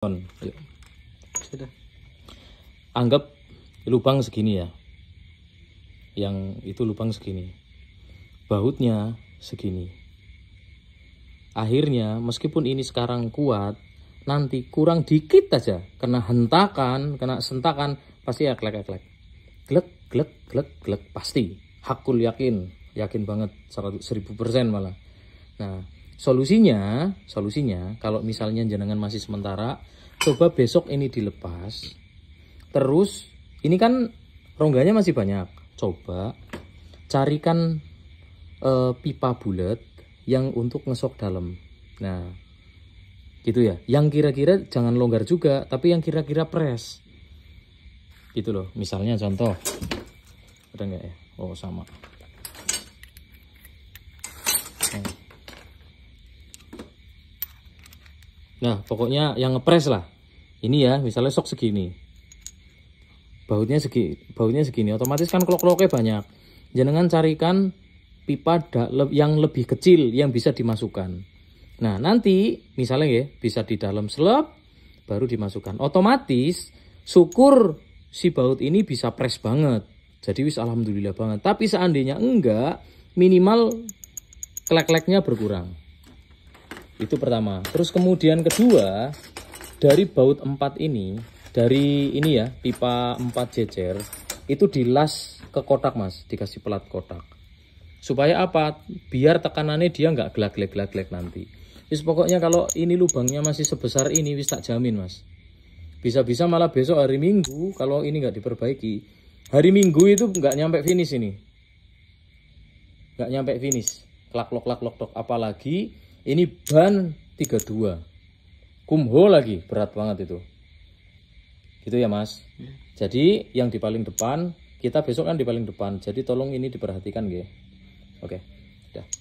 Yuk. Iya. Sudah. Anggap lubang segini ya. Yang itu lubang segini. Bautnya segini. Akhirnya meskipun ini sekarang kuat, nanti kurang dikit aja kena hentakan, kena sentakan pasti ya klek klek. Glek glek glek glek pasti. Hakul yakin, yakin banget 100 malah. Nah, Solusinya, solusinya kalau misalnya jenengan masih sementara, coba besok ini dilepas. Terus ini kan rongganya masih banyak. Coba carikan e, pipa bulat yang untuk ngesok dalam. Nah, gitu ya. Yang kira-kira jangan longgar juga, tapi yang kira-kira pres, Gitu loh. Misalnya contoh. Ada enggak ya? Oh, sama. Nah, pokoknya yang ngepres lah. Ini ya, misalnya sok segini. Bautnya segi, bautnya segini. Otomatis kan klok-kloknya banyak. jangan carikan pipa yang lebih kecil yang bisa dimasukkan. Nah, nanti misalnya ya, bisa di dalam selop, baru dimasukkan. Otomatis syukur si baut ini bisa pres banget. Jadi wis alhamdulillah banget. Tapi seandainya enggak, minimal klek-kleknya berkurang. Itu pertama. Terus kemudian kedua, dari baut 4 ini, dari ini ya, pipa 4 jejer, itu dilas ke kotak mas, dikasih pelat kotak. Supaya apa? Biar tekanannya dia nggak gelak-gelak-gelak nanti. Is pokoknya kalau ini lubangnya masih sebesar ini, wis tak jamin mas. Bisa-bisa malah besok hari Minggu, kalau ini nggak diperbaiki, hari Minggu itu nggak nyampe finish ini. Nggak nyampe finish. Klak-lok-klak-lok-tok. Apalagi ini ban 32. Kumho lagi, berat banget itu. Gitu ya, Mas. ya. Jadi yang di paling depan, kita besok kan di paling depan. Jadi tolong ini diperhatikan, ya. Oke. Dah.